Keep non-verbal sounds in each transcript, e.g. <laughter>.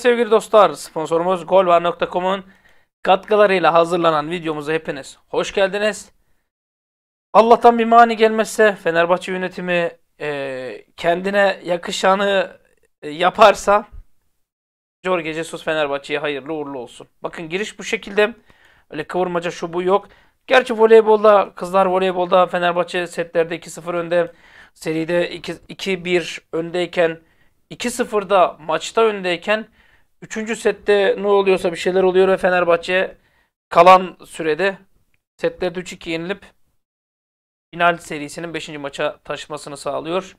sevgili dostlar sponsorumuz golvar.com'un katkılarıyla hazırlanan videomuza hepiniz hoş geldiniz. Allah'tan bir mani gelmezse Fenerbahçe yönetimi e, kendine yakışanı e, yaparsa Jorge Jesus Fenerbahçe'ye hayırlı uğurlu olsun. Bakın giriş bu şekilde. Öyle kıvırmaca şu bu yok. Gerçi voleybolda kızlar voleybolda Fenerbahçe setlerde 2-0 önde seride 2-1 öndeyken 2-0'da maçta öndeyken Üçüncü sette ne oluyorsa bir şeyler oluyor ve Fenerbahçe kalan sürede setlerde 3-2 yenilip final serisinin 5. maça taşımasını sağlıyor.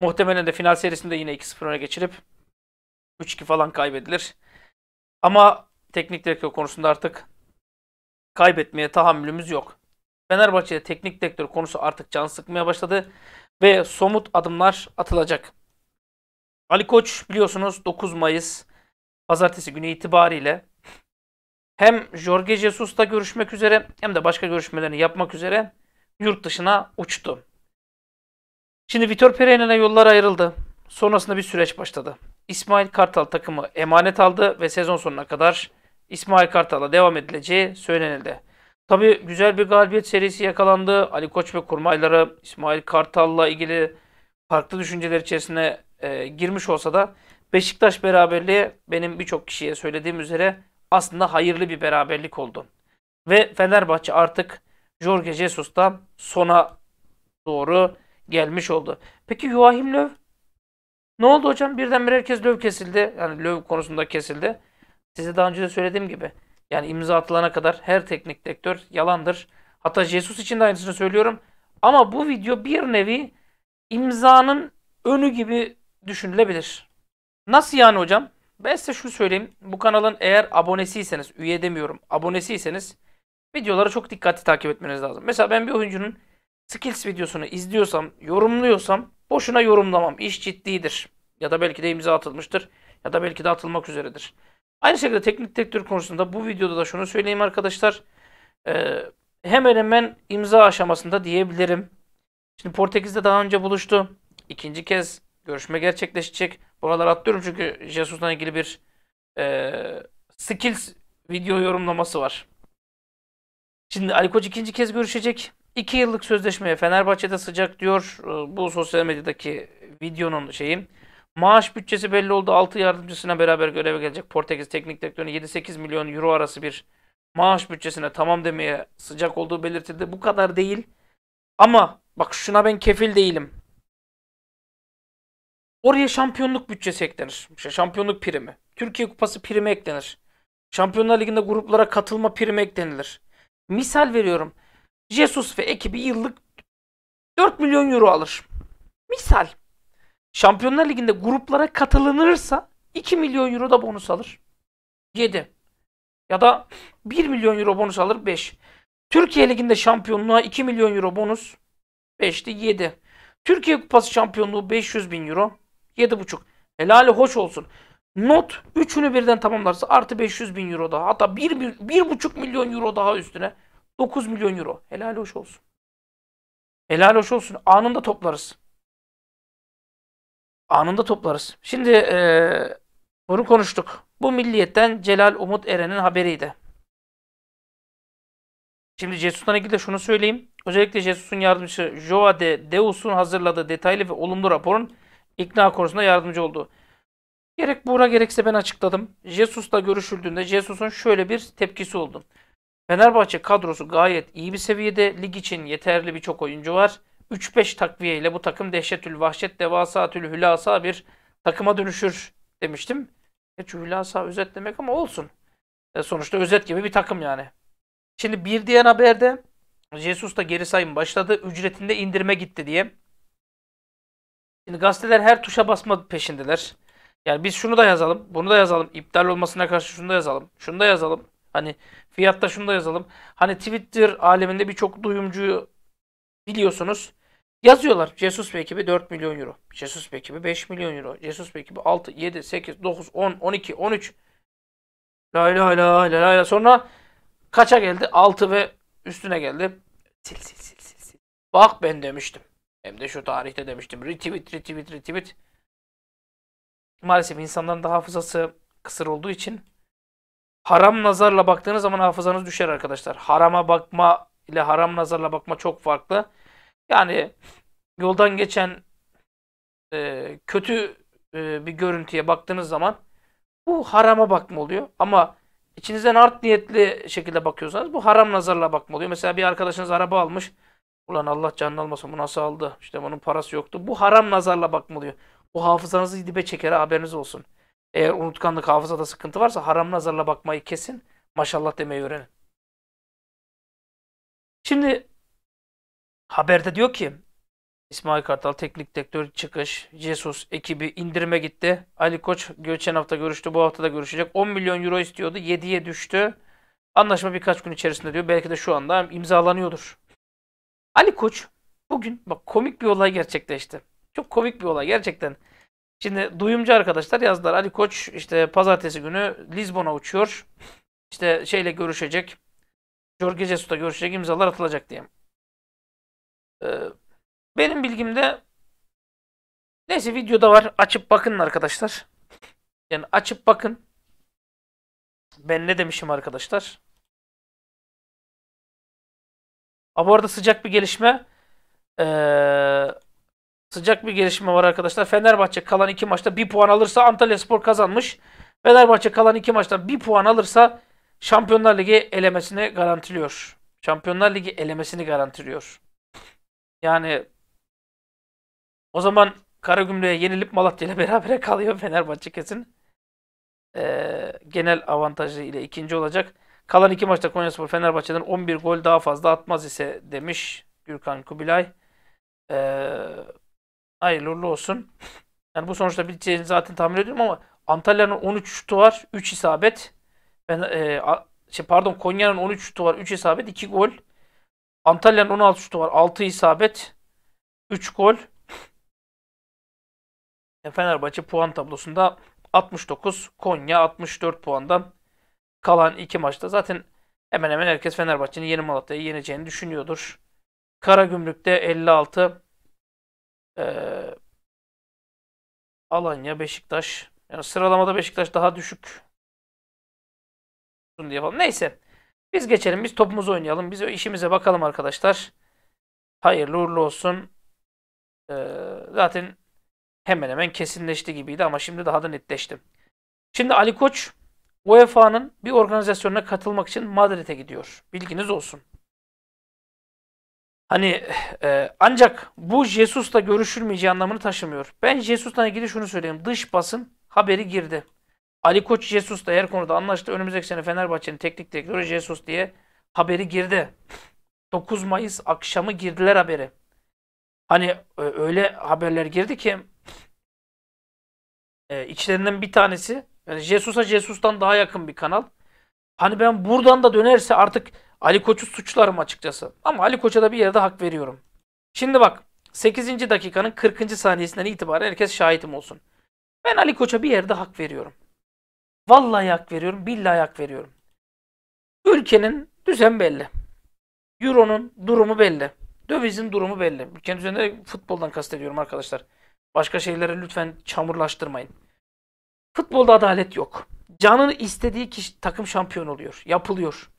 Muhtemelen de final serisinde yine 2-0 öne geçirip 3-2 falan kaybedilir. Ama teknik direktör konusunda artık kaybetmeye tahammülümüz yok. Fenerbahçe'de teknik direktör konusu artık can sıkmaya başladı ve somut adımlar atılacak. Ali Koç biliyorsunuz 9 Mayıs pazartesi günü itibariyle hem Jorge Jesus'ta görüşmek üzere hem de başka görüşmelerini yapmak üzere yurt dışına uçtu. Şimdi Vitor Pereira'ya yollar ayrıldı. Sonrasında bir süreç başladı. İsmail Kartal takımı emanet aldı ve sezon sonuna kadar İsmail Kartal'a devam edileceği söylenildi. Tabi güzel bir galibiyet serisi yakalandı. Ali Koç ve kurmayları İsmail Kartal'la ilgili farklı düşünceler içerisine e, girmiş olsa da Beşiktaş beraberliği benim birçok kişiye söylediğim üzere aslında hayırlı bir beraberlik oldu. Ve Fenerbahçe artık Jorge Jesus'tan sona doğru gelmiş oldu. Peki Joachim Löw? Ne oldu hocam? Birdenbire herkes Löw kesildi. Yani Löw konusunda kesildi. Size daha önce de söylediğim gibi. Yani imza atılana kadar her teknik direktör yalandır. Hatta Jesus için de aynısını söylüyorum. Ama bu video bir nevi imzanın önü gibi düşünülebilir. Nasıl yani hocam? Ben size şunu söyleyeyim. Bu kanalın eğer abonesiyseniz, üye demiyorum, abonesiyseniz videoları çok dikkatli takip etmeniz lazım. Mesela ben bir oyuncunun skills videosunu izliyorsam, yorumluyorsam boşuna yorumlamam. İş ciddidir. Ya da belki de imza atılmıştır. Ya da belki de atılmak üzeredir. Aynı şekilde teknik direktör konusunda bu videoda da şunu söyleyeyim arkadaşlar. Ee, hemen hemen imza aşamasında diyebilirim. Şimdi Portekiz'de daha önce buluştu. İkinci kez görüşme gerçekleşecek. Buraları atlıyorum çünkü Jesus'la ilgili bir e, skills video yorumlaması var. Şimdi Ali Koç ikinci kez görüşecek. İki yıllık sözleşmeye Fenerbahçe'de sıcak diyor. E, bu sosyal medyadaki videonun şeyi. Maaş bütçesi belli oldu. 6 yardımcısına beraber göreve gelecek Portekiz teknik direktörü 7-8 milyon euro arası bir maaş bütçesine tamam demeye sıcak olduğu belirtildi. Bu kadar değil. Ama bak şuna ben kefil değilim. Oraya şampiyonluk bütçesi eklenir. şampiyonluk primi. Türkiye Kupası primi eklenir. Şampiyonlar Ligi'nde gruplara katılma primi eklenilir. Misal veriyorum. Jesus ve ekibi yıllık 4 milyon euro alır. Misal. Şampiyonlar Ligi'nde gruplara katılınırsa 2 milyon euro da bonus alır. 7. Ya da 1 milyon euro bonus alır 5. Türkiye Ligi'nde şampiyonluğa 2 milyon euro bonus 5'ti 7. Türkiye Kupası şampiyonluğu 500 bin euro. Yedi buçuk. Helali hoş olsun. Not üçünü birden tamamlarsa artı 500 bin euro daha. Hatta bir buçuk milyon euro daha üstüne. 9 milyon euro. Helal hoş olsun. Helal hoş olsun. Anında toplarız. Anında toplarız. Şimdi ee, bunu konuştuk. Bu milliyetten Celal Umut Eren'in haberiydi. Şimdi Jesus'tan ilgili de şunu söyleyeyim. Özellikle Jesus'un yardımcısı Joa de Deus'un hazırladığı detaylı ve olumlu raporun ikna konusunda yardımcı oldu. Gerek Buğra gerekse ben açıkladım. Jesus'la görüşüldüğünde Jesus'un şöyle bir tepkisi oldu. Fenerbahçe kadrosu gayet iyi bir seviyede. Lig için yeterli birçok oyuncu var. 3-5 takviye ile bu takım dehşetül vahşet devasa, devasatül hülasa bir takıma dönüşür demiştim. Hiç e, hülasa özet demek ama olsun. E sonuçta özet gibi bir takım yani. Şimdi bir diyen haberde Jesus da geri sayım başladı. Ücretinde indirme gitti diye. Şimdi gazeteler her tuşa basma peşindeler. Yani biz şunu da yazalım, bunu da yazalım. İptal olmasına karşı şunu da yazalım, şunu da yazalım. Hani fiyatta şunu da yazalım. Hani Twitter aleminde birçok duyumcuyu biliyorsunuz. Yazıyorlar. Jesus ve ekibi 4 milyon euro. Jesus ve ekibi 5 milyon euro. Jesus ve ekibi 6, 7, 8, 9, 10, 12, 13. La la la la la. Sonra kaça geldi? 6 ve üstüne geldi. Sil sil sil sil. sil. Bak ben demiştim. Hem de şu tarihte demiştim. Retweet, retweet, retweet. Maalesef insanların da hafızası kısır olduğu için haram nazarla baktığınız zaman hafızanız düşer arkadaşlar. Harama bakma ile haram nazarla bakma çok farklı. Yani yoldan geçen e, kötü e, bir görüntüye baktığınız zaman bu harama bakma oluyor. Ama içinizden art niyetli şekilde bakıyorsanız bu haram nazarla bakma oluyor. Mesela bir arkadaşınız araba almış. Ulan Allah canını almasın bu nasıl aldı? İşte bunun parası yoktu. Bu haram nazarla bakma Bu hafızanızı dibe çeker haberiniz olsun. Eğer unutkanlık hafızada sıkıntı varsa haram nazarla bakmayı kesin. Maşallah demeyi öğrenin. Şimdi haberde diyor ki İsmail Kartal teknik direktör çıkış. Jesus ekibi indirime gitti. Ali Koç geçen hafta görüştü. Bu hafta da görüşecek. 10 milyon euro istiyordu. 7'ye düştü. Anlaşma birkaç gün içerisinde diyor. Belki de şu anda imzalanıyordur. Ali Koç bugün bak komik bir olay gerçekleşti. Çok komik bir olay gerçekten. Şimdi duyumcu arkadaşlar yazdılar. Ali Koç işte pazartesi günü Lisbon'a uçuyor. İşte şeyle görüşecek. Jorge Jesus'la görüşecek imzalar atılacak diye. Ee, benim bilgimde neyse videoda var. Açıp bakın arkadaşlar. Yani açıp bakın. Ben ne demişim arkadaşlar? Ama bu arada sıcak bir gelişme ee, sıcak bir gelişme var arkadaşlar. Fenerbahçe kalan iki maçta bir puan alırsa Antalya Spor kazanmış. Fenerbahçe kalan iki maçta bir puan alırsa Şampiyonlar Ligi elemesini garantiliyor. Şampiyonlar Ligi elemesini garantiliyor. Yani o zaman Karagümrük'e yenilip Malatya ile <laughs> beraber kalıyor Fenerbahçe kesin. Ee, genel avantajı ile ikinci olacak. Kalan iki maçta Konyaspor Fenerbahçe'den 11 gol daha fazla atmaz ise demiş Gürkan Kubilay. Ee, hayırlı uğurlu olsun. Yani bu sonuçta biteceğini zaten tahmin ediyorum ama Antalya'nın 13 şutu var, 3 isabet. Ben, e, a, şey pardon Konya'nın 13 şutu var, 3 isabet, 2 gol. Antalya'nın 16 şutu var, 6 isabet, 3 gol. E, Fenerbahçe puan tablosunda 69, Konya 64 puandan kalan iki maçta zaten hemen hemen herkes Fenerbahçe'nin yeni Malatya'yı yeneceğini düşünüyordur. Karagümrük'te 56 e, Alanya, Beşiktaş. Yani sıralamada Beşiktaş daha düşük. Diye falan. Neyse. Biz geçelim. Biz topumuzu oynayalım. Biz işimize bakalım arkadaşlar. Hayırlı uğurlu olsun. Ee, zaten hemen hemen kesinleşti gibiydi ama şimdi daha da netleşti. Şimdi Ali Koç UEFA'nın bir organizasyonuna katılmak için Madrid'e gidiyor. Bilginiz olsun. Hani e, ancak bu Jesus'la görüşülmeyeceği anlamını taşımıyor. Ben Jesus'la ilgili şunu söyleyeyim. Dış basın haberi girdi. Ali Koç Jesus'la her konuda anlaştı. Önümüzdeki sene Fenerbahçe'nin teknik direktörü Jesus diye haberi girdi. 9 Mayıs akşamı girdiler haberi. Hani e, öyle haberler girdi ki e, içlerinden bir tanesi yani Jesus'a Jesus'tan daha yakın bir kanal. Hani ben buradan da dönerse artık Ali Koç'u suçlarım açıkçası. Ama Ali Koç'a da bir yerde hak veriyorum. Şimdi bak 8. dakikanın 40. saniyesinden itibaren herkes şahitim olsun. Ben Ali Koç'a bir yerde hak veriyorum. Vallahi hak veriyorum, billahi hak veriyorum. Ülkenin düzen belli. Euro'nun durumu belli. Dövizin durumu belli. Ülkenin düzeninde futboldan kastediyorum arkadaşlar. Başka şeyleri lütfen çamurlaştırmayın. Futbolda adalet yok. Can'ın istediği kişi takım şampiyon oluyor. Yapılıyor.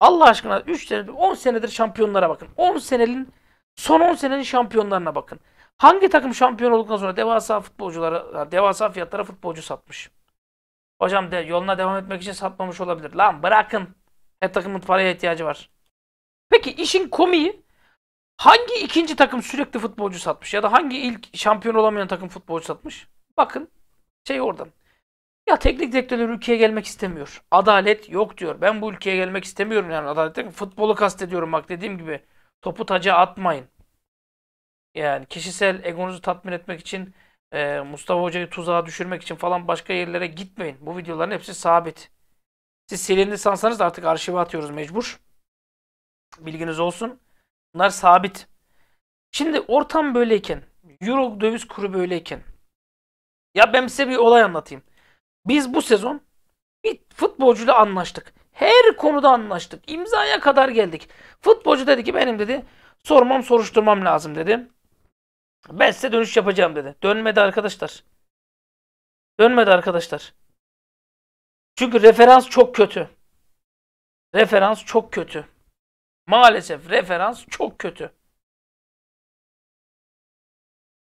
Allah aşkına 3 senedir 10 senedir şampiyonlara bakın. 10 senenin son 10 senenin şampiyonlarına bakın. Hangi takım şampiyon olduktan sonra devasa futbolculara, devasa fiyatlara futbolcu satmış? Hocam de yoluna devam etmek için satmamış olabilir. Lan bırakın. Her takımın paraya ihtiyacı var. Peki işin komiği hangi ikinci takım sürekli futbolcu satmış ya da hangi ilk şampiyon olamayan takım futbolcu satmış? Bakın şey oradan. Ya teknik direktörler ülkeye gelmek istemiyor. Adalet yok diyor. Ben bu ülkeye gelmek istemiyorum yani adalet. Futbolu kastediyorum bak dediğim gibi. Topu taca atmayın. Yani kişisel egonuzu tatmin etmek için e, Mustafa Hoca'yı tuzağa düşürmek için falan başka yerlere gitmeyin. Bu videoların hepsi sabit. Siz silindi sansanız da artık arşive atıyoruz mecbur. Bilginiz olsun. Bunlar sabit. Şimdi ortam böyleyken, Euro döviz kuru böyleyken ya ben size bir olay anlatayım. Biz bu sezon bir futbolcuyla anlaştık. Her konuda anlaştık. İmzaya kadar geldik. Futbolcu dedi ki benim dedi sormam soruşturmam lazım dedi. Ben size dönüş yapacağım dedi. Dönmedi arkadaşlar. Dönmedi arkadaşlar. Çünkü referans çok kötü. Referans çok kötü. Maalesef referans çok kötü.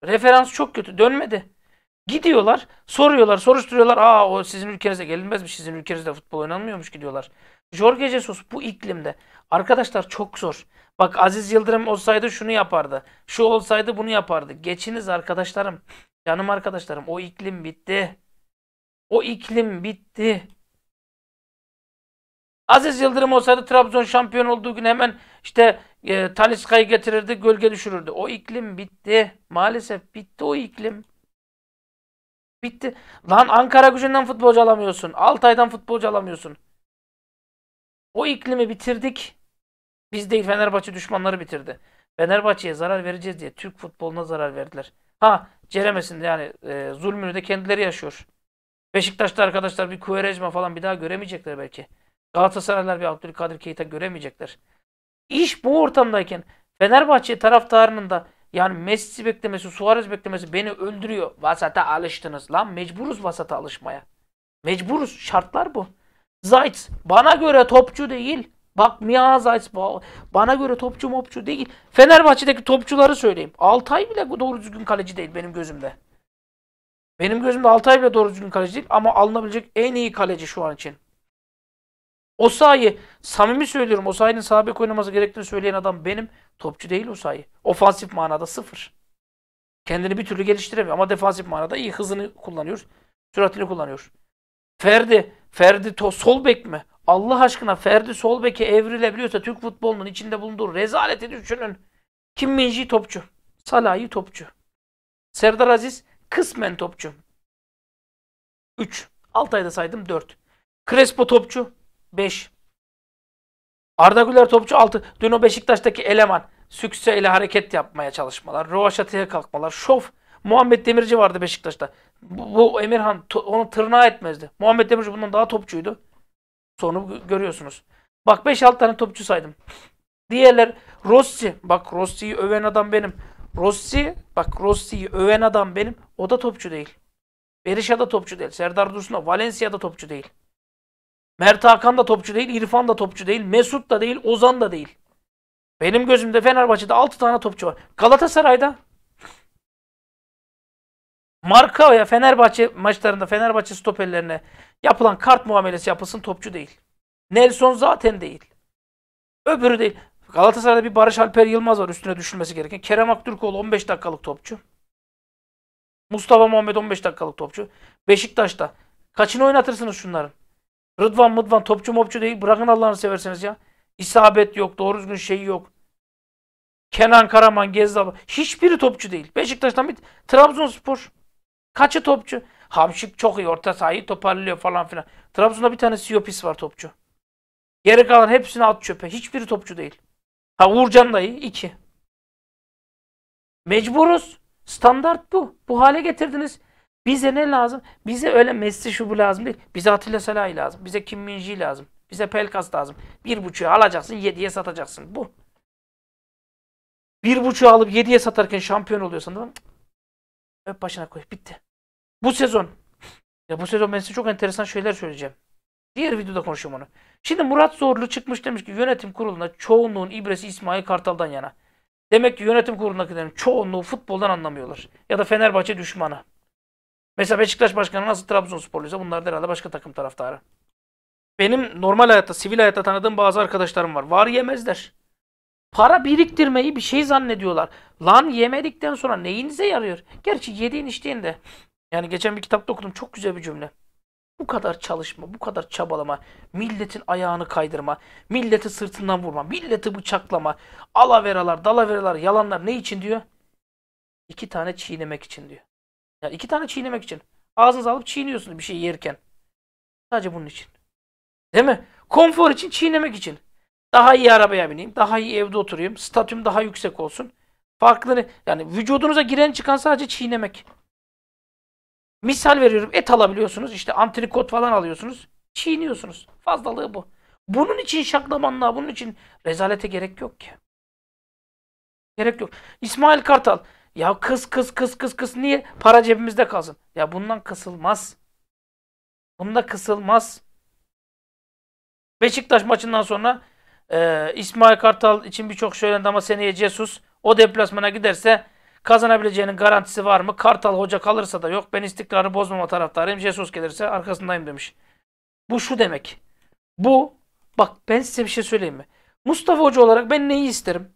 Referans çok kötü. Dönmedi. Gidiyorlar, soruyorlar, soruşturuyorlar. Aa o sizin ülkenize gelinmezmiş, sizin ülkenizde futbol oynanmıyormuş gidiyorlar. Jorge Jesus bu iklimde. Arkadaşlar çok zor. Bak Aziz Yıldırım olsaydı şunu yapardı. Şu olsaydı bunu yapardı. Geçiniz arkadaşlarım. Canım arkadaşlarım o iklim bitti. O iklim bitti. Aziz Yıldırım olsaydı Trabzon şampiyon olduğu gün hemen işte e, Taliska'yı getirirdi, gölge düşürürdü. O iklim bitti. Maalesef bitti o iklim. Bitti. Lan Ankara gücünden futbolcu alamıyorsun. Altay'dan futbolcu alamıyorsun. O iklimi bitirdik. Biz değil Fenerbahçe düşmanları bitirdi. Fenerbahçe'ye zarar vereceğiz diye Türk futboluna zarar verdiler. Ha ceremesin yani e, zulmünü de kendileri yaşıyor. Beşiktaş'ta arkadaşlar bir Kuverejma falan bir daha göremeyecekler belki. Galatasaraylar bir Abdülkadir Keita göremeyecekler. İş bu ortamdayken Fenerbahçe taraftarının da yani Messi beklemesi, Suarez beklemesi beni öldürüyor. Vasata alıştınız lan. Mecburuz vasata alışmaya. Mecburuz. Şartlar bu. Zayt bana göre topçu değil. Bak Mia Zayt bana göre topçu mopçu değil. Fenerbahçe'deki topçuları söyleyeyim. Altay bile doğru düzgün kaleci değil benim gözümde. Benim gözümde Altay bile doğru düzgün kaleci değil ama alınabilecek en iyi kaleci şu an için. O sahi samimi söylüyorum. O sahinin sabek koyulması gerektiğini söyleyen adam benim. Topçu değil o sahi. Ofansif manada sıfır. Kendini bir türlü geliştiremiyor ama defansif manada iyi hızını kullanıyor. Süratini kullanıyor. Ferdi, Ferdi to sol bek mi? Allah aşkına Ferdi sol beke evrilebiliyorsa Türk futbolunun içinde bulunduğu rezaleti düşünün. Kim Minji topçu. Salah'ı topçu. Serdar Aziz kısmen topçu. 3. ayda saydım 4. Crespo topçu. 5. Arda Güler topçu 6. Dün o Beşiktaş'taki eleman. Sükse ile hareket yapmaya çalışmalar. Rovaşatı'ya kalkmalar. Şof. Muhammed Demirci vardı Beşiktaş'ta. Bu, bu Emirhan onu tırnağa etmezdi. Muhammed Demirci bundan daha topçuydu. Sonu görüyorsunuz. Bak 5-6 tane topçu saydım. Diğerler Rossi. Bak Rossi'yi öven adam benim. Rossi, bak Rossi'yi öven adam benim. O da topçu değil. Berisha da topçu değil. Serdar Dursun'a Valencia da topçu değil. Mert Hakan da topçu değil, İrfan da topçu değil, Mesut da değil, Ozan da değil. Benim gözümde Fenerbahçe'de 6 tane topçu var. Galatasaray'da marka ya Fenerbahçe maçlarında Fenerbahçe stoperlerine yapılan kart muamelesi yapılsın topçu değil. Nelson zaten değil. Öbürü değil. Galatasaray'da bir Barış Alper Yılmaz var üstüne düşünmesi gereken. Kerem Aktürkoğlu 15 dakikalık topçu. Mustafa Muhammed 15 dakikalık topçu. Beşiktaş'ta. Kaçını oynatırsınız şunların? Rıdvan mıdvan topçu mopçu değil. Bırakın Allah'ını severseniz ya. İsabet yok. Doğru düzgün şey yok. Kenan Karaman, Gezdal. Hiçbiri topçu değil. Beşiktaş'tan bir Trabzonspor. Kaçı topçu? Hamşik çok iyi. Orta sahayı toparlıyor falan filan. Trabzon'da bir tane Siyopis var topçu. Geri kalan hepsini at çöpe. Hiçbiri topçu değil. Ha Uğurcan da iyi. iki. Mecburuz. Standart bu. Bu hale getirdiniz. Bize ne lazım? Bize öyle Messi şu bu lazım değil. Bize Atilla Salahi lazım. Bize Kim Minji lazım. Bize Pelkas lazım. Bir buçuğa alacaksın yediye satacaksın. Bu. Bir buçuğa alıp yediye satarken şampiyon oluyorsan tamam Öp başına koy. Bitti. Bu sezon. Ya bu sezon ben size çok enteresan şeyler söyleyeceğim. Diğer videoda konuşayım onu. Şimdi Murat Zorlu çıkmış demiş ki yönetim kurulunda çoğunluğun ibresi İsmail Kartal'dan yana. Demek ki yönetim kurulundakilerin çoğunluğu futboldan anlamıyorlar. Ya da Fenerbahçe düşmanı. Mesela Beşiktaş Başkanı nasıl Trabzonsporluysa bunlar da herhalde başka takım taraftarı. Benim normal hayatta, sivil hayatta tanıdığım bazı arkadaşlarım var. Var yemezler. Para biriktirmeyi bir şey zannediyorlar. Lan yemedikten sonra neyinize yarıyor? Gerçi yediğin içtiğin de. Yani geçen bir kitapta okudum çok güzel bir cümle. Bu kadar çalışma, bu kadar çabalama, milletin ayağını kaydırma, milleti sırtından vurma, milleti bıçaklama, alaveralar, dalaveralar, yalanlar ne için diyor? İki tane çiğnemek için diyor. Ya iki tane çiğnemek için. Ağzınıza alıp çiğniyorsunuz bir şey yerken. Sadece bunun için. Değil mi? Konfor için çiğnemek için. Daha iyi arabaya bineyim. Daha iyi evde oturayım. Statüm daha yüksek olsun. Farklı yani vücudunuza giren çıkan sadece çiğnemek. Misal veriyorum et alabiliyorsunuz. işte antrikot falan alıyorsunuz. Çiğniyorsunuz. Fazlalığı bu. Bunun için şaklamanlığa, bunun için rezalete gerek yok ki. Gerek yok. İsmail Kartal ya kız kız kız kız kız niye? Para cebimizde kalsın. Ya bundan kısılmaz. Bunda kısılmaz. Beşiktaş maçından sonra e, İsmail Kartal için birçok söylendi ama seneye Cesus o deplasmana giderse kazanabileceğinin garantisi var mı? Kartal hoca kalırsa da yok. Ben istikrarı bozmama taraftarıyım. Jesus gelirse arkasındayım demiş. Bu şu demek. Bu bak ben size bir şey söyleyeyim mi? Mustafa Hoca olarak ben neyi isterim?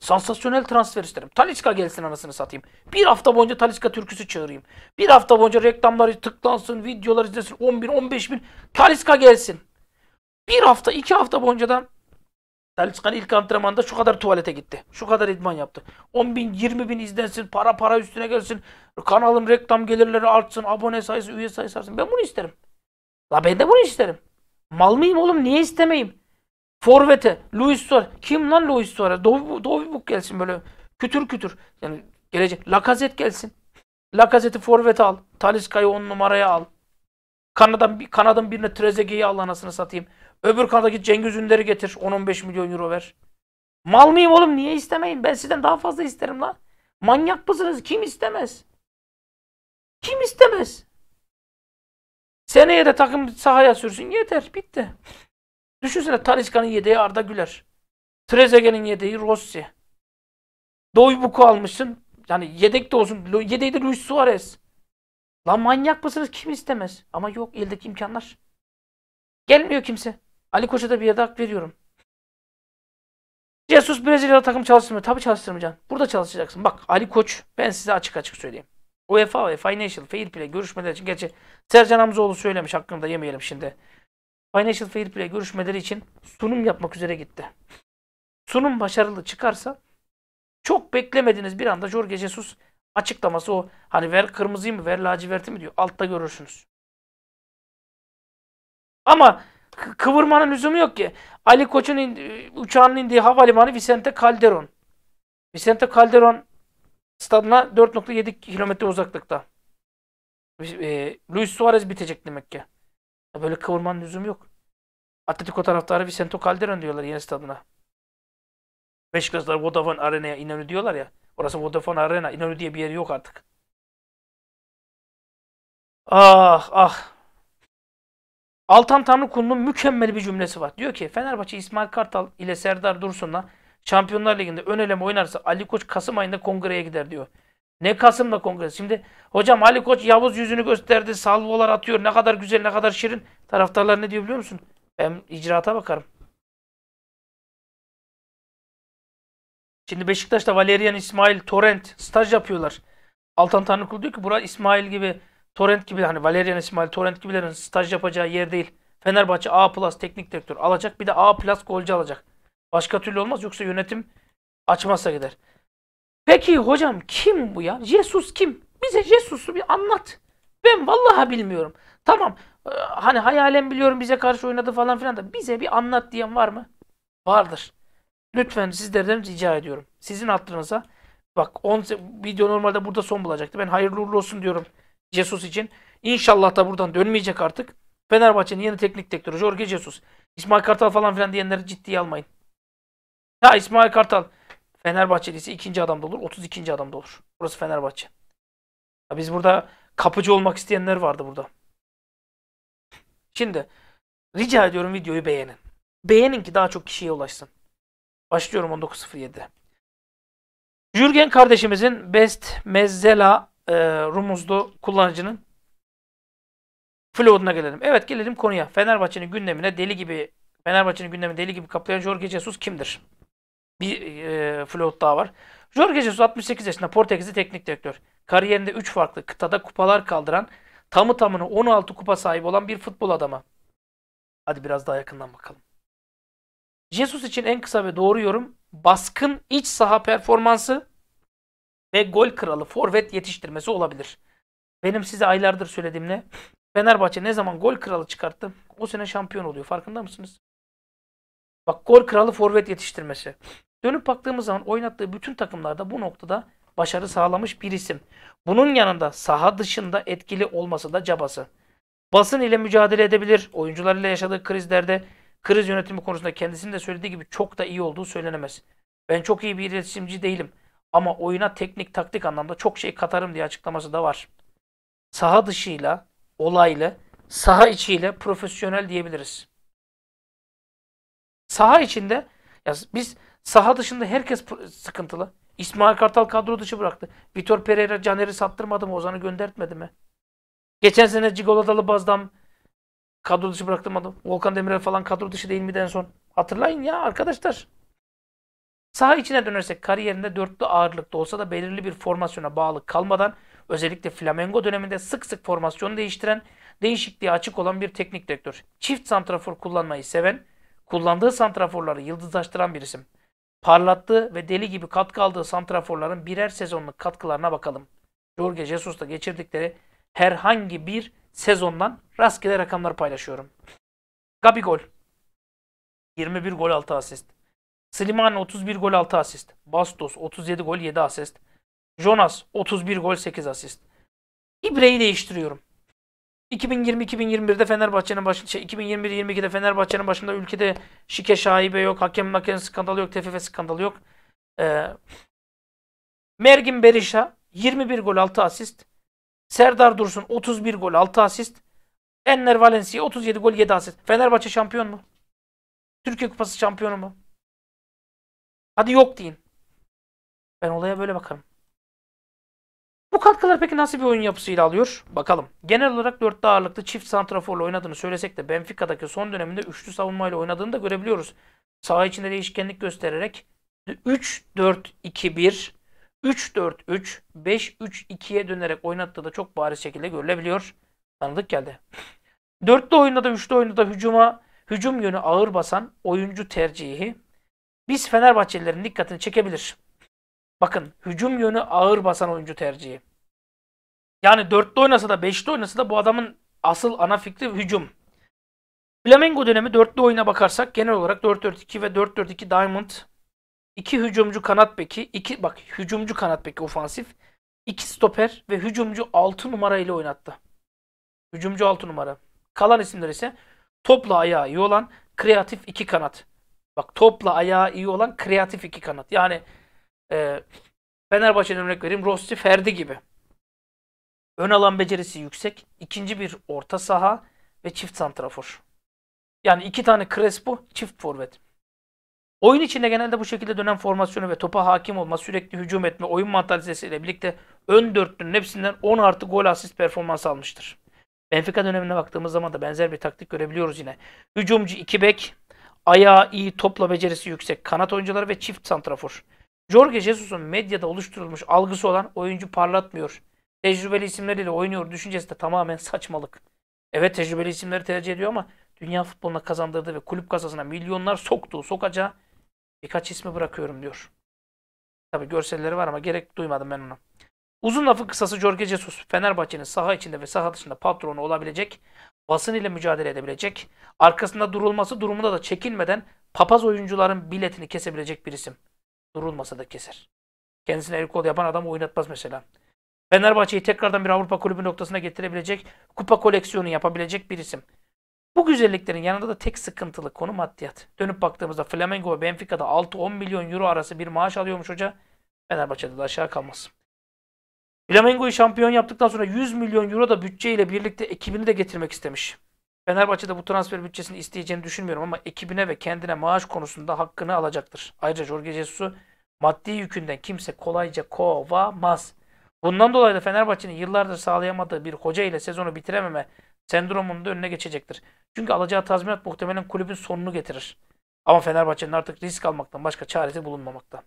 Sansasyonel transfer isterim. Taliçka gelsin anasını satayım. Bir hafta boyunca Taliçka türküsü çağırayım. Bir hafta boyunca reklamları tıklansın, videolar izlesin. 10 bin, 15 bin. Taliçka gelsin. Bir hafta, iki hafta boyunca da Taliçka'nın ilk antrenmanda şu kadar tuvalete gitti. Şu kadar idman yaptı. 10 bin, 20 bin izlensin. Para para üstüne gelsin. Kanalın reklam gelirleri artsın. Abone sayısı, üye sayısı artsın. Ben bunu isterim. La ben de bunu isterim. Mal mıyım oğlum? Niye istemeyim? Forvete Luis Suarez. Kim lan Luis Suarez? Dovibuk Dovi gelsin böyle. Kütür kütür. Yani gelecek. Lakazet gelsin. Lakazet'i forvete al. Taliska'yı on numaraya al. Kanadan Kanada'dan birine Trezeguet'i al anasını satayım. Öbür kanadaki Cengiz Ünder'i getir. 10-15 milyon euro ver. Mal mıyım oğlum? Niye istemeyin? Ben sizden daha fazla isterim lan. Manyak mısınız? Kim istemez? Kim istemez? Seneye de takım sahaya sürsün yeter bitti. Düşünsene Talisca'nın yedeği Arda Güler. Trezeguet'in yedeği Rossi. Doybuk'u almışsın. Yani yedek de olsun. Yedeği de Luis Suarez. Lan manyak mısınız? Kim istemez? Ama yok eldeki imkanlar. Gelmiyor kimse. Ali Koç'a da bir yerde hak veriyorum. Jesus Brezilya'da takım çalıştırmıyor. Tabii çalıştırmayacaksın. Burada çalışacaksın. Bak Ali Koç ben size açık açık söyleyeyim. UEFA ve Financial Fair Play görüşmeleri için gerçi Sercan Hamzoğlu söylemiş hakkında yemeyelim şimdi. Financial Fair Play görüşmeleri için sunum yapmak üzere gitti. Sunum başarılı çıkarsa çok beklemediğiniz bir anda Jorge Jesus açıklaması o hani ver kırmızıyı mı ver laciverti mi diyor. Altta görürsünüz. Ama kıvırmanın lüzumu yok ki. Ali Koç'un in e, uçağının indiği havalimanı Vicente Calderon. Vicente Calderon stadına 4.7 kilometre uzaklıkta. E, Luis Suarez bitecek demek ki böyle kıvırmanın lüzumu yok. Atletico taraftarı Vicento Calderon diyorlar yeni stadına. Beşiktaşlar Vodafone Arena'ya İnönü diyorlar ya. Orası Vodafone Arena. İnönü diye bir yeri yok artık. Ah ah. Altan Tanrıkulu'nun mükemmel bir cümlesi var. Diyor ki Fenerbahçe İsmail Kartal ile Serdar Dursun'la Şampiyonlar Ligi'nde ön eleme oynarsa Ali Koç Kasım ayında kongreye gider diyor. Ne Kasım'da kongre? Şimdi hocam Ali Koç Yavuz yüzünü gösterdi. Salvolar atıyor. Ne kadar güzel ne kadar şirin. Taraftarlar ne diyor biliyor musun? Ben icraata bakarım. Şimdi Beşiktaş'ta Valerian İsmail, Torrent staj yapıyorlar. Altan Tanrıkul diyor ki Burak İsmail gibi, Torrent gibi hani Valerian İsmail, Torrent gibilerin staj yapacağı yer değil. Fenerbahçe A plus teknik direktör alacak. Bir de A plus golcü alacak. Başka türlü olmaz yoksa yönetim açmazsa gider. Peki hocam kim bu ya? Jesus kim? Bize Jesus'u bir anlat. Ben vallahi bilmiyorum. Tamam ee, hani hayalen biliyorum bize karşı oynadı falan filan da bize bir anlat diyen var mı? Vardır. Lütfen sizlerden rica ediyorum. Sizin aklınıza bak 10 video normalde burada son bulacaktı. Ben hayırlı uğurlu olsun diyorum Jesus için. İnşallah da buradan dönmeyecek artık. Fenerbahçe'nin yeni teknik direktörü Jorge Jesus. İsmail Kartal falan filan diyenleri ciddiye almayın. Ha İsmail Kartal Fenerbahçeli ise ikinci adamda olur. 32. adamda olur. Burası Fenerbahçe. Ya biz burada kapıcı olmak isteyenler vardı burada. Şimdi rica ediyorum videoyu beğenin. Beğenin ki daha çok kişiye ulaşsın. Başlıyorum 19.07'de. Jürgen kardeşimizin Best Mezzela e, rumuzlu kullanıcının Flood'una gelelim. Evet gelelim konuya. Fenerbahçe'nin gündemine deli gibi Fenerbahçe'nin gündemini deli gibi kaplayan Jorge Jesus kimdir? bir e, flot daha var. Jorge Jesus 68 yaşında Portekizli teknik direktör. Kariyerinde 3 farklı kıtada kupalar kaldıran, tamı tamını 16 kupa sahibi olan bir futbol adamı. Hadi biraz daha yakından bakalım. Jesus için en kısa ve doğru yorum baskın iç saha performansı ve gol kralı forvet yetiştirmesi olabilir. Benim size aylardır söylediğim ne? Fenerbahçe ne zaman gol kralı çıkarttı o sene şampiyon oluyor. Farkında mısınız? Bak gol kralı forvet yetiştirmesi. Dönüp baktığımız zaman oynattığı bütün takımlarda bu noktada başarı sağlamış bir isim. Bunun yanında saha dışında etkili olması da cabası. Basın ile mücadele edebilir. Oyuncular ile yaşadığı krizlerde kriz yönetimi konusunda kendisinin de söylediği gibi çok da iyi olduğu söylenemez. Ben çok iyi bir iletişimci değilim ama oyuna teknik taktik anlamda çok şey katarım diye açıklaması da var. Saha dışıyla, olayla, saha içiyle profesyonel diyebiliriz. Saha içinde ya biz Saha dışında herkes sıkıntılı. İsmail Kartal kadro dışı bıraktı. Vitor Pereira Caner'i sattırmadı mı? Ozan'ı göndertmedi mi? Geçen sene Cigoladalı Bazdam kadro dışı bıraktırmadı. Volkan Demirel falan kadro dışı değil mi? en son? Hatırlayın ya arkadaşlar. Saha içine dönersek kariyerinde dörtlü ağırlıkta olsa da belirli bir formasyona bağlı kalmadan özellikle Flamengo döneminde sık sık formasyon değiştiren, değişikliğe açık olan bir teknik direktör. Çift santrafor kullanmayı seven, kullandığı santraforları yıldızlaştıran bir isim parlattı ve deli gibi katkı aldığı santraforların birer sezonluk katkılarına bakalım. Jorge Jesus'ta geçirdikleri herhangi bir sezondan rastgele rakamlar paylaşıyorum. Gabi gol, 21 gol 6 asist. Slimani 31 gol 6 asist. Bastos 37 gol 7 asist. Jonas 31 gol 8 asist. İbre'yi değiştiriyorum. 2020-2021'de Fenerbahçe'nin başında, şey, 2021-22'de Fenerbahçe'nin başında ülkede şike şaibe yok, hakem makinesi skandalı yok, TFF skandalı yok. Ee, Mergin Berisha 21 gol 6 asist. Serdar Dursun 31 gol 6 asist. Enner Valencia 37 gol 7 asist. Fenerbahçe şampiyon mu? Türkiye Kupası şampiyonu mu? Hadi yok deyin. Ben olaya böyle bakarım. Bu katkılar peki nasıl bir oyun yapısıyla alıyor? Bakalım. Genel olarak dörtlü ağırlıklı çift santraforla oynadığını söylesek de Benfica'daki son döneminde üçlü savunmayla oynadığını da görebiliyoruz. Saha içinde değişkenlik göstererek 3-4-2-1, 3-4-3, 5-3-2'ye dönerek oynattığı da çok bariz şekilde görülebiliyor. Tanıdık geldi. Dörtlü oyunda da üçlü oyunda da hücuma hücum yönü ağır basan oyuncu tercihi biz Fenerbahçelilerin dikkatini çekebilir. Bakın hücum yönü ağır basan oyuncu tercihi. Yani dörtte oynasa da beşte oynasa da bu adamın asıl ana fikri hücum. Flamengo dönemi dörtlü oyuna bakarsak genel olarak 4-4-2 ve 4-4-2 Diamond. iki hücumcu kanat beki, iki bak hücumcu kanat beki ofansif. iki stoper ve hücumcu 6 numara ile oynattı. Hücumcu 6 numara. Kalan isimler ise topla ayağı iyi olan kreatif iki kanat. Bak topla ayağı iyi olan kreatif iki kanat. Yani e, Fenerbahçe'den örnek vereyim. Rossi Ferdi gibi. Ön alan becerisi yüksek. ikinci bir orta saha ve çift santrafor. Yani iki tane Crespo, çift forvet. Oyun içinde genelde bu şekilde dönen formasyonu ve topa hakim olma, sürekli hücum etme, oyun mantalitesiyle birlikte ön dörtlünün hepsinden 10 artı gol asist performans almıştır. Benfica dönemine baktığımız zaman da benzer bir taktik görebiliyoruz yine. Hücumcu iki bek, ayağı iyi, topla becerisi yüksek, kanat oyuncuları ve çift santrafor. Jorge Jesus'un medyada oluşturulmuş algısı olan oyuncu parlatmıyor. Tecrübeli isimleriyle oynuyor düşüncesi de tamamen saçmalık. Evet tecrübeli isimleri tercih ediyor ama dünya futboluna kazandırdığı ve kulüp kasasına milyonlar soktuğu sokacağı birkaç ismi bırakıyorum diyor. Tabi görselleri var ama gerek duymadım ben ona. Uzun lafı kısası Jorge Jesus, Fenerbahçe'nin saha içinde ve saha dışında patronu olabilecek, basın ile mücadele edebilecek, arkasında durulması durumunda da çekinmeden papaz oyuncuların biletini kesebilecek bir isim durulmasa da keser. Kendisine el kol yapan adamı oynatmaz mesela. Fenerbahçe'yi tekrardan bir Avrupa kulübü noktasına getirebilecek, kupa koleksiyonu yapabilecek bir isim. Bu güzelliklerin yanında da tek sıkıntılı konu maddiyat. Dönüp baktığımızda Flamengo ve Benfica'da 6-10 milyon euro arası bir maaş alıyormuş hoca. Fenerbahçe'de de aşağı kalmaz. Flamengo'yu şampiyon yaptıktan sonra 100 milyon euro da bütçeyle birlikte ekibini de getirmek istemiş. Fenerbahçe'de bu transfer bütçesini isteyeceğini düşünmüyorum ama ekibine ve kendine maaş konusunda hakkını alacaktır. Ayrıca Jorge Jesus'u maddi yükünden kimse kolayca kovamaz. Bundan dolayı da Fenerbahçe'nin yıllardır sağlayamadığı bir hoca ile sezonu bitirememe sendromunun da önüne geçecektir. Çünkü alacağı tazminat muhtemelen kulübün sonunu getirir. Ama Fenerbahçe'nin artık risk almaktan başka çaresi bulunmamakta.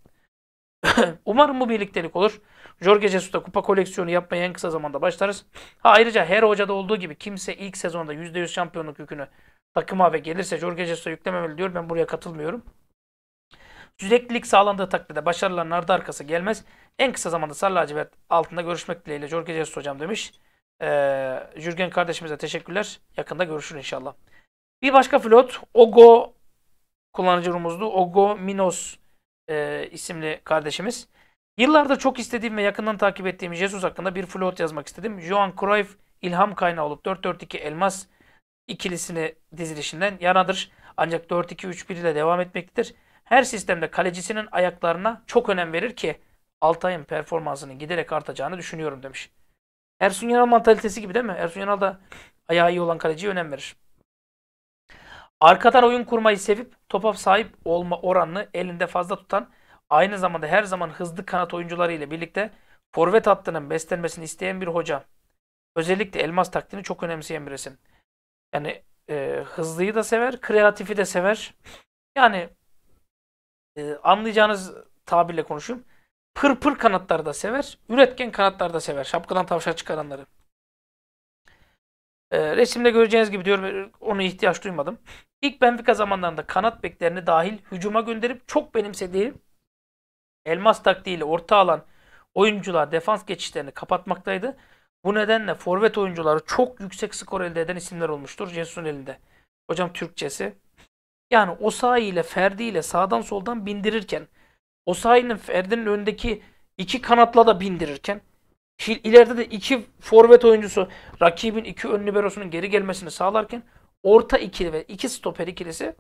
<laughs> Umarım bu birliktelik olur. Jorge Jesus'ta kupa koleksiyonu yapmaya en kısa zamanda başlarız. Ha, ayrıca her hocada olduğu gibi kimse ilk sezonda %100 şampiyonluk yükünü takıma ve gelirse Jorge Jesus'a yüklememeli diyor. Ben buraya katılmıyorum. Süreklilik sağlandığı takdirde başarıların ardı arkası gelmez. En kısa zamanda Sarı Lacivert altında görüşmek dileğiyle Jorge Jesus hocam demiş. Ee, Jürgen kardeşimize teşekkürler. Yakında görüşür inşallah. Bir başka flot Ogo kullanıcı rumuzdu. Ogo Minos e, isimli kardeşimiz. yıllardır çok istediğim ve yakından takip ettiğim Jesus hakkında bir float yazmak istedim. Johan Cruyff ilham kaynağı olup 4-4-2 elmas ikilisini dizilişinden yanadır. Ancak 4-2-3-1 ile devam etmektedir. Her sistemde kalecisinin ayaklarına çok önem verir ki Altay'ın performansının giderek artacağını düşünüyorum demiş. Ersun Yanal mantalitesi gibi değil mi? Ersun Yanal da ayağı iyi olan kaleciye önem verir. Arkadan oyun kurmayı sevip topa sahip olma oranını elinde fazla tutan, aynı zamanda her zaman hızlı kanat oyuncuları ile birlikte forvet hattının beslenmesini isteyen bir hoca. Özellikle elmas taktiğini çok önemseyen bir resim. Yani e, hızlıyı da sever, kreatifi de sever. Yani e, anlayacağınız tabirle konuşayım. Pır pır kanatları da sever, üretken kanatları da sever. Şapkadan tavşan çıkaranları. E, resimde göreceğiniz gibi diyorum e, onu ihtiyaç duymadım. İlk Benfica zamanlarında kanat beklerini dahil hücuma gönderip çok benimsediği elmas taktiğiyle orta alan oyuncular defans geçişlerini kapatmaktaydı. Bu nedenle forvet oyuncuları çok yüksek skor elde eden isimler olmuştur Jesus'un elinde. Hocam Türkçesi. Yani Osayi ile Ferdi ile sağdan soldan bindirirken Osayi'nin Ferdi'nin öndeki iki kanatla da bindirirken ileride de iki forvet oyuncusu rakibin iki ön liberosunun geri gelmesini sağlarken orta ikili ve iki stoper ikilisi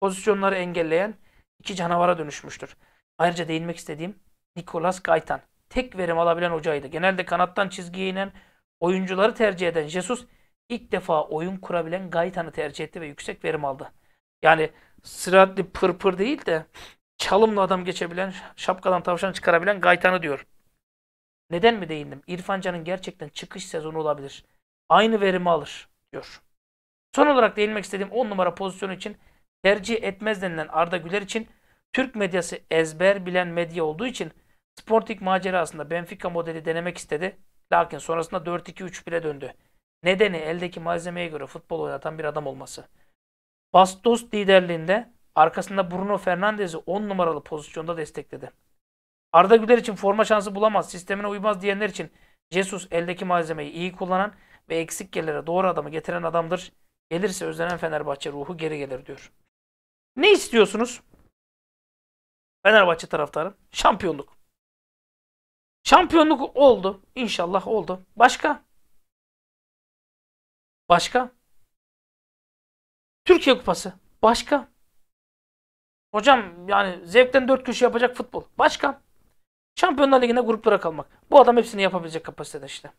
pozisyonları engelleyen iki canavara dönüşmüştür. Ayrıca değinmek istediğim Nicolas Gaitan. Tek verim alabilen hocaydı. Genelde kanattan çizgiye inen oyuncuları tercih eden Jesus ilk defa oyun kurabilen Gaitan'ı tercih etti ve yüksek verim aldı. Yani sıratlı pırpır değil de çalımla adam geçebilen, şapkadan tavşan çıkarabilen Gaitan'ı diyor. Neden mi değindim? İrfan Can'ın gerçekten çıkış sezonu olabilir. Aynı verimi alır diyor. Son olarak değinmek istediğim 10 numara pozisyon için tercih etmez denilen Arda Güler için Türk medyası ezber bilen medya olduğu için Sporting macerasında Benfica modeli denemek istedi. Lakin sonrasında 4-2-3-1'e döndü. Nedeni eldeki malzemeye göre futbol oynatan bir adam olması. Bastos liderliğinde arkasında Bruno Fernandes'i 10 numaralı pozisyonda destekledi. Arda Güler için forma şansı bulamaz, sistemine uymaz diyenler için Jesus eldeki malzemeyi iyi kullanan ve eksik yerlere doğru adamı getiren adamdır. Gelirse özlenen Fenerbahçe ruhu geri gelir diyor. Ne istiyorsunuz? Fenerbahçe taraftarı. Şampiyonluk. Şampiyonluk oldu. İnşallah oldu. Başka? Başka? Türkiye Kupası. Başka? Hocam yani zevkten dört köşe yapacak futbol. Başka? Şampiyonlar Ligi'nde gruplara kalmak. Bu adam hepsini yapabilecek kapasitede işte.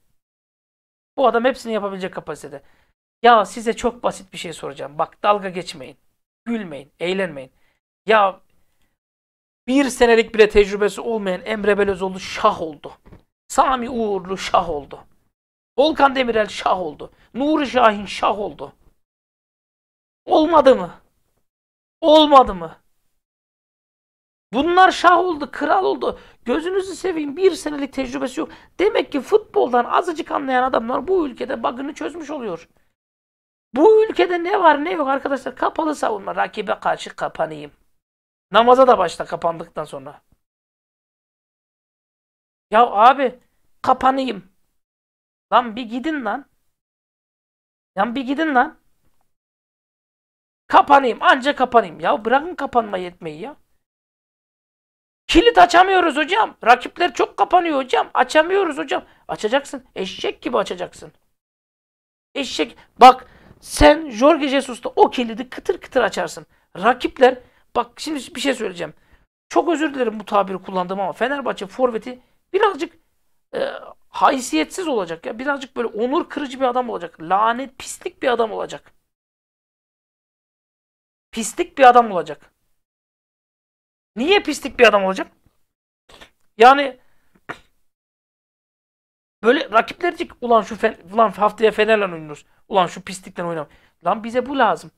Bu adam hepsini yapabilecek kapasitede. Ya size çok basit bir şey soracağım. Bak dalga geçmeyin. Gülmeyin. Eğlenmeyin. Ya bir senelik bile tecrübesi olmayan Emre Belözoğlu şah oldu. Sami Uğurlu şah oldu. Volkan Demirel şah oldu. Nuri Şahin şah oldu. Olmadı mı? Olmadı mı? Bunlar şah oldu, kral oldu. Gözünüzü seveyim bir senelik tecrübesi yok. Demek ki futboldan azıcık anlayan adamlar bu ülkede bug'ını çözmüş oluyor. Bu ülkede ne var ne yok arkadaşlar? Kapalı savunma. Rakibe karşı kapanayım. Namaza da başla kapandıktan sonra. Ya abi kapanayım. Lan bir gidin lan. Lan bir gidin lan. Kapanayım anca kapanayım. Ya bırakın kapanma yetmeyi ya. Kilit açamıyoruz hocam. Rakipler çok kapanıyor hocam. Açamıyoruz hocam. Açacaksın. Eşek gibi açacaksın. Eşek. Bak sen Jorge Jesus'ta o kilidi kıtır kıtır açarsın. Rakipler bak şimdi bir şey söyleyeceğim. Çok özür dilerim bu tabiri kullandım ama Fenerbahçe forveti birazcık e, haysiyetsiz olacak ya. Birazcık böyle onur kırıcı bir adam olacak. Lanet, pislik bir adam olacak. Pislik bir adam olacak. Niye pislik bir adam olacak? Yani Böyle rakipler diyecek ulan şu fe, ulan haftaya Fener'le oynuyoruz. Ulan şu pislikten oynam. Lan bize bu lazım.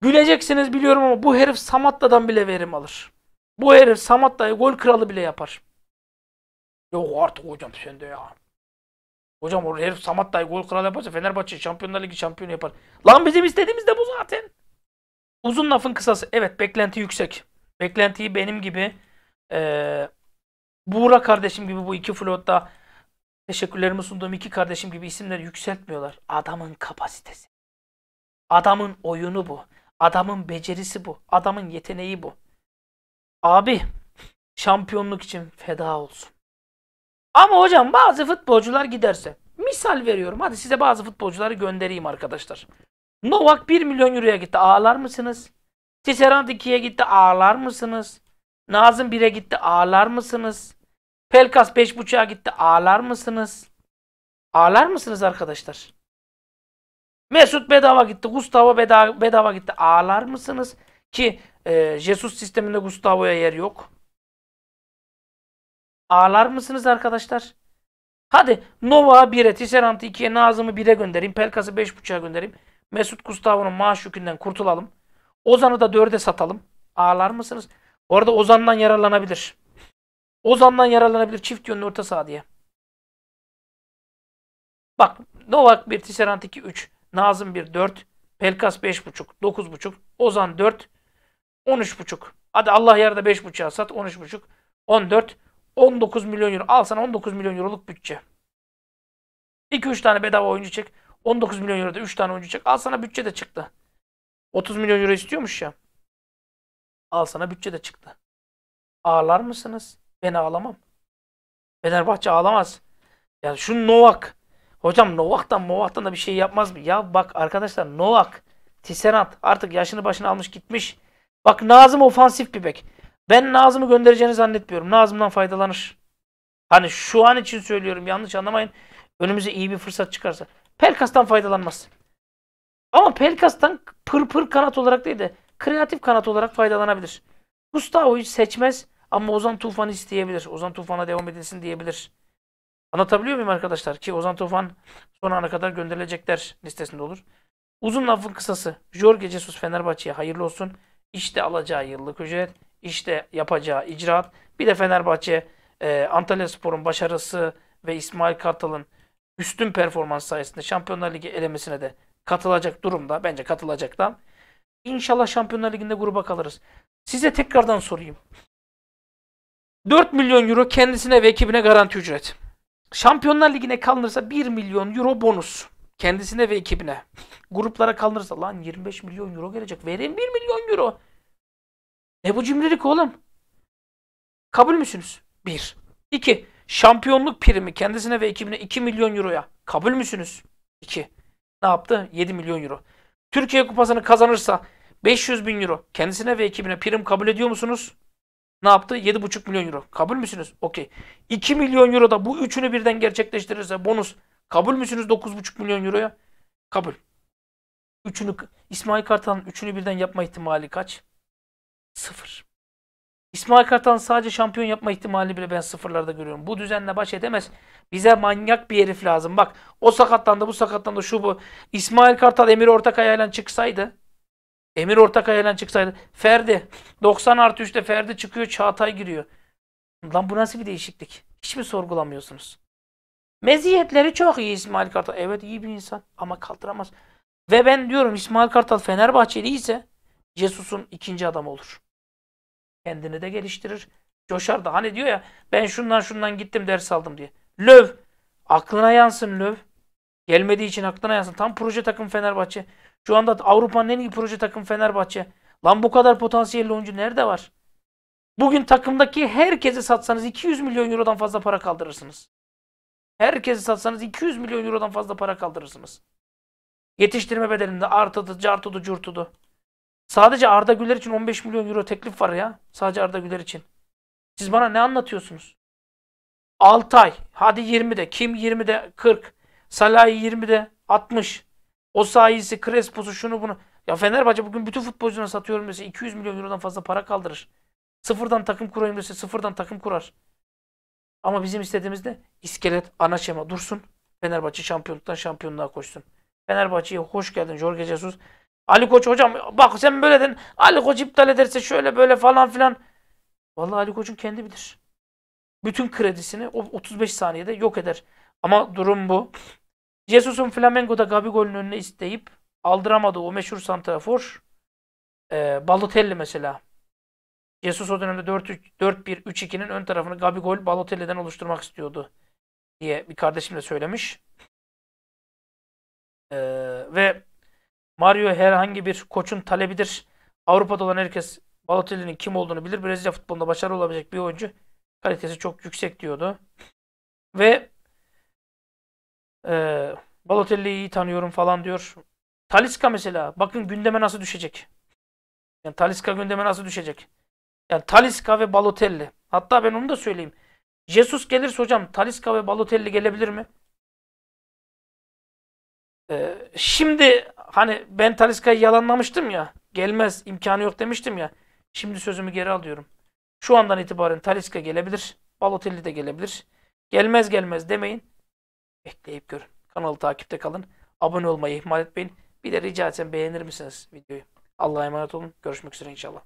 Güleceksiniz biliyorum ama bu herif Samatta'dan bile verim alır. Bu herif Samatta'yı gol kralı bile yapar. Yok artık hocam sen ya. Hocam o herif Samatta'yı gol kralı yaparsa Fenerbahçe Şampiyonlar Ligi şampiyonu yapar. Lan bizim istediğimiz de bu zaten. Uzun lafın kısası. Evet beklenti yüksek. Beklentiyi benim gibi ee, Buğra kardeşim gibi bu iki flotta Teşekkürlerimi sunduğum iki kardeşim gibi isimleri yükseltmiyorlar. Adamın kapasitesi. Adamın oyunu bu. Adamın becerisi bu. Adamın yeteneği bu. Abi şampiyonluk için feda olsun. Ama hocam bazı futbolcular giderse. Misal veriyorum. Hadi size bazı futbolcuları göndereyim arkadaşlar. Novak 1 milyon euroya gitti. Ağlar mısınız? Tisserand 2'ye gitti. Ağlar mısınız? Nazım 1'e gitti. Ağlar mısınız? Pelkas 5.5'a gitti. Ağlar mısınız? Ağlar mısınız arkadaşlar? Mesut bedava gitti. Gustavo bedava, bedava gitti. Ağlar mısınız? Ki e, Jesus sisteminde Gustavo'ya yer yok. Ağlar mısınız arkadaşlar? Hadi Nova 1'e, Tisserant'ı 2'ye, Nazım'ı 1'e göndereyim. Pelkas'ı 5.5'a göndereyim. Mesut Gustavo'nun maaş yükünden kurtulalım. Ozan'ı da 4'e satalım. Ağlar mısınız? Orada Ozan'dan yararlanabilir. Ozan'dan yararlanabilir çift yönlü orta saha diye. Bak Novak 1, Tisserant 2, 3, Nazım 1, 4, Pelkas 5,5, 9,5, Ozan 4, 13,5. Hadi Allah yarıda 5,5'a sat 13,5, 14, 19 milyon euro. Al sana 19 milyon euroluk bütçe. 2-3 tane bedava oyuncu çek. 19 milyon euroda 3 tane oyuncu çek. Al sana bütçe de çıktı. 30 milyon euro istiyormuş ya. Al sana bütçe de çıktı. Ağlar mısınız? Ben ağlamam. Fenerbahçe ağlamaz. Yani şu Novak. Hocam Novak'tan Novak'tan da bir şey yapmaz mı? Ya bak arkadaşlar Novak, Tisserant artık yaşını başına almış gitmiş. Bak Nazım ofansif bir bek. Ben Nazım'ı göndereceğini zannetmiyorum. Nazım'dan faydalanır. Hani şu an için söylüyorum yanlış anlamayın. Önümüze iyi bir fırsat çıkarsa. Pelkas'tan faydalanmaz. Ama Pelkas'tan pır pır kanat olarak değil de kreatif kanat olarak faydalanabilir. Gustavo'yu seçmez. Ama Ozan Tufan isteyebilir. Ozan Tufan'a devam edilsin diyebilir. Anlatabiliyor muyum arkadaşlar? Ki Ozan Tufan son ana kadar gönderilecekler listesinde olur. Uzun lafın kısası. Jorge Jesus Fenerbahçe'ye hayırlı olsun. İşte alacağı yıllık ücret. işte yapacağı icraat. Bir de Fenerbahçe e, Antalya Spor'un başarısı ve İsmail Kartal'ın üstün performans sayesinde Şampiyonlar Ligi elemesine de katılacak durumda. Bence katılacak İnşallah Şampiyonlar Ligi'nde gruba kalırız. Size tekrardan sorayım. 4 milyon euro kendisine ve ekibine garanti ücret. Şampiyonlar Ligi'ne kalınırsa 1 milyon euro bonus. Kendisine ve ekibine. Gruplara kalınırsa lan 25 milyon euro gelecek. Verin 1 milyon euro. Ne bu cimrilik oğlum? Kabul müsünüz? 1. 2. Şampiyonluk primi kendisine ve ekibine 2 milyon euroya. Kabul müsünüz? 2. Ne yaptı? 7 milyon euro. Türkiye kupasını kazanırsa 500 bin euro kendisine ve ekibine prim kabul ediyor musunuz? ne yaptı? 7,5 milyon euro. Kabul müsünüz? Okey. 2 milyon euro da bu üçünü birden gerçekleştirirse bonus. Kabul müsünüz 9,5 milyon euroya? Kabul. Üçünü, İsmail Kartal'ın üçünü birden yapma ihtimali kaç? Sıfır. İsmail Kartal'ın sadece şampiyon yapma ihtimali bile ben sıfırlarda görüyorum. Bu düzenle baş edemez. Bize manyak bir herif lazım. Bak o sakattan da bu sakattan da şu bu. İsmail Kartal Emir Ortakaya'yla çıksaydı Emir Ortakaya'yla çıksaydı. Ferdi. 90 artı 3'te Ferdi çıkıyor. Çağatay giriyor. Lan bu nasıl bir değişiklik? Hiç mi sorgulamıyorsunuz? Meziyetleri çok iyi İsmail Kartal. Evet iyi bir insan ama kaldıramaz. Ve ben diyorum İsmail Kartal Fenerbahçeli ise Jesus'un ikinci adamı olur. Kendini de geliştirir. Coşar da. Hani diyor ya ben şundan şundan gittim ders aldım diye. Löv. Aklına yansın Löv. Gelmediği için aklına yansın. Tam proje takım Fenerbahçe. Şu anda Avrupa'nın en iyi proje takım Fenerbahçe. Lan bu kadar potansiyelli oyuncu nerede var? Bugün takımdaki herkese satsanız 200 milyon eurodan fazla para kaldırırsınız. Herkese satsanız 200 milyon eurodan fazla para kaldırırsınız. Yetiştirme bedelinde artıdı, cartudu, curtudu. Sadece Arda Güler için 15 milyon euro teklif var ya. Sadece Arda Güler için. Siz bana ne anlatıyorsunuz? 6 ay. Hadi 20'de. Kim 20'de? 40. Salah'ı 20'de. 60. O sayesi, Crespo'su, şunu bunu. Ya Fenerbahçe bugün bütün futbolcuna satıyorum dese 200 milyon eurodan fazla para kaldırır. Sıfırdan takım kurayım dese sıfırdan takım kurar. Ama bizim istediğimiz de iskelet, ana şema dursun. Fenerbahçe şampiyonluktan şampiyonluğa koşsun. Fenerbahçe'ye hoş geldin Jorge Jesus. Ali Koç hocam bak sen böyle dedin. Ali Koç iptal ederse şöyle böyle falan filan. Vallahi Ali Koç'un kendi bilir. Bütün kredisini o 35 saniyede yok eder. Ama durum bu. Jesus'un Flamengo'da Gabigol'ün önüne isteyip aldıramadığı o meşhur santrafor e, Balotelli mesela. Jesus o dönemde 4-1-3-2'nin ön tarafını Gabigol Balotelli'den oluşturmak istiyordu diye bir kardeşim de söylemiş. Ee, ve Mario herhangi bir koçun talebidir. Avrupa'da olan herkes Balotelli'nin kim olduğunu bilir. Brezilya futbolunda başarılı olabilecek bir oyuncu kalitesi çok yüksek diyordu. Ve e, Balotelli'yi iyi tanıyorum falan diyor. Taliska mesela. Bakın gündeme nasıl düşecek. Yani Taliska gündeme nasıl düşecek. Yani Taliska ve Balotelli. Hatta ben onu da söyleyeyim. Jesus gelirse hocam Taliska ve Balotelli gelebilir mi? Ee, şimdi hani ben Taliska'yı yalanlamıştım ya. Gelmez imkanı yok demiştim ya. Şimdi sözümü geri alıyorum. Şu andan itibaren Taliska gelebilir. Balotelli de gelebilir. Gelmez gelmez demeyin. Bekleyip görün. Kanalı takipte kalın. Abone olmayı ihmal etmeyin. Bir de rica etsem beğenir misiniz videoyu? Allah'a emanet olun. Görüşmek üzere inşallah.